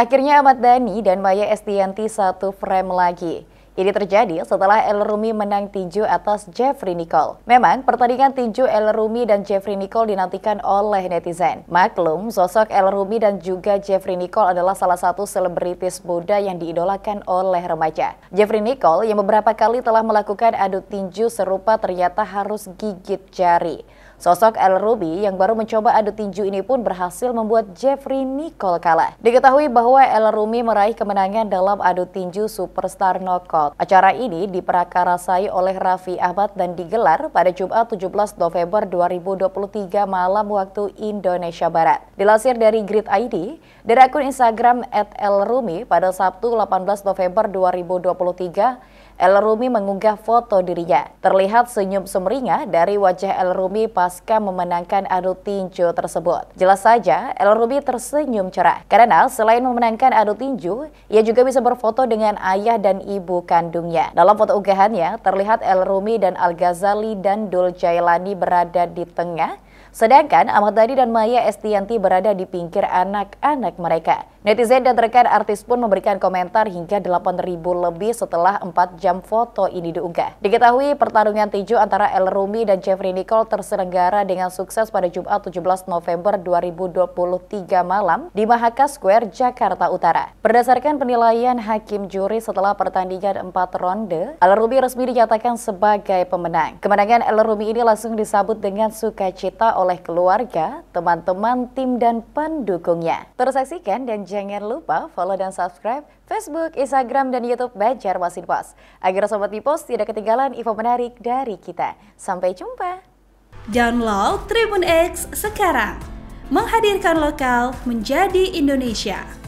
Akhirnya Ahmad Dhani dan Maya Estianti satu frame lagi. Ini terjadi setelah El Rumi menang tinju atas Jeffrey Nicole. Memang pertandingan tinju El Rumi dan Jeffrey Nicole dinantikan oleh netizen. Maklum, sosok El Rumi dan juga Jeffrey Nicole adalah salah satu selebritis muda yang diidolakan oleh remaja. Jeffrey Nicole yang beberapa kali telah melakukan adu tinju serupa ternyata harus gigit jari. Sosok El Ruby yang baru mencoba adu tinju ini pun berhasil membuat Jeffrey Nicole kalah. Diketahui bahwa El Rumi meraih kemenangan dalam adu tinju Superstar Knockout. Acara ini diperakarasai oleh Raffi Ahmad dan digelar pada Jumat 17 November 2023 malam waktu Indonesia Barat. Dilansir dari Grid ID, dari akun Instagram @elrumi pada Sabtu 18 November 2023, El Rumi mengunggah foto dirinya. Terlihat senyum sumringah dari wajah El Rumi pasca memenangkan adu tinju tersebut. Jelas saja, El Rumi tersenyum cerah karena selain memenangkan adu tinju, ia juga bisa berfoto dengan ayah dan ibu kandungnya. Dalam foto unggahannya, terlihat El Rumi dan Al Ghazali dan Dul Jailani berada di tengah Sedangkan Ahmad Dhani dan Maya Estianti berada di pinggir anak-anak mereka. Netizen dan rekan artis pun memberikan komentar hingga 8.000 lebih setelah 4 jam foto ini diunggah. Diketahui pertarungan tinju antara El Rumi dan Jeffrey Nicole terselenggara dengan sukses pada Jumat 17 November 2023 malam di Mahaka Square, Jakarta Utara. Berdasarkan penilaian hakim juri setelah pertandingan 4 ronde, El Rumi resmi dinyatakan sebagai pemenang. Kemenangan El Rumi ini langsung disambut dengan sukacita oleh keluarga, teman-teman, tim, dan pendukungnya. Terus saksikan dan jangan lupa follow dan subscribe Facebook, Instagram, dan Youtube Bajar Wasin Pos. Agar Sobat Bipos tidak ketinggalan info menarik dari kita. Sampai jumpa! Download Tribun X sekarang. Menghadirkan lokal menjadi Indonesia.